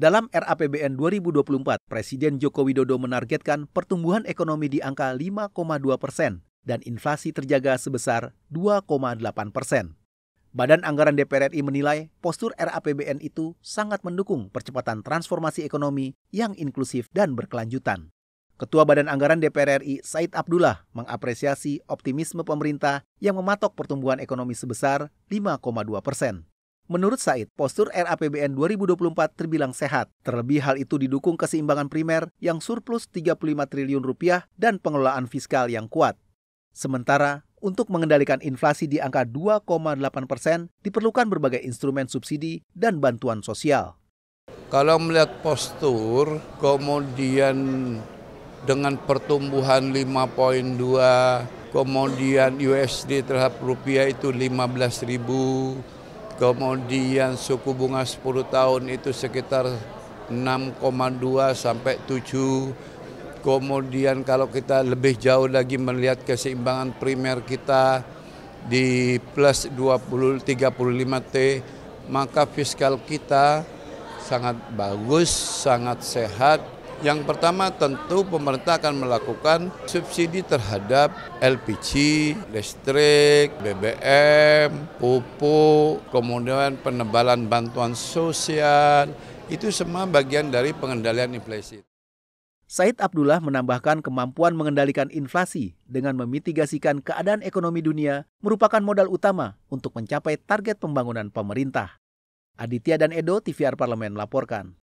Dalam RAPBN 2024, Presiden Joko Widodo menargetkan pertumbuhan ekonomi di angka 5,2 persen dan inflasi terjaga sebesar 2,8 persen. Badan Anggaran DPR RI menilai postur RAPBN itu sangat mendukung percepatan transformasi ekonomi yang inklusif dan berkelanjutan. Ketua Badan Anggaran DPR RI Said Abdullah mengapresiasi optimisme pemerintah yang mematok pertumbuhan ekonomi sebesar 5,2 persen. Menurut Said, postur RAPBN 2024 terbilang sehat. Terlebih hal itu didukung keseimbangan primer yang surplus 35 triliun rupiah dan pengelolaan fiskal yang kuat. Sementara, untuk mengendalikan inflasi di angka 2,8 persen diperlukan berbagai instrumen subsidi dan bantuan sosial. Kalau melihat postur, kemudian dengan pertumbuhan 5,2, kemudian USD terhadap rupiah itu 15 ribu, Kemudian suku bunga 10 tahun itu sekitar 6,2 sampai 7. Kemudian kalau kita lebih jauh lagi melihat keseimbangan primer kita di plus 20 35 T, maka fiskal kita sangat bagus, sangat sehat, yang pertama tentu pemerintah akan melakukan subsidi terhadap LPG, listrik, BBM, pupuk, kemudian penebalan bantuan sosial. Itu semua bagian dari pengendalian inflasi. Said Abdullah menambahkan kemampuan mengendalikan inflasi dengan memitigasikan keadaan ekonomi dunia merupakan modal utama untuk mencapai target pembangunan pemerintah. Aditya dan Edo, TVR Parlemen melaporkan.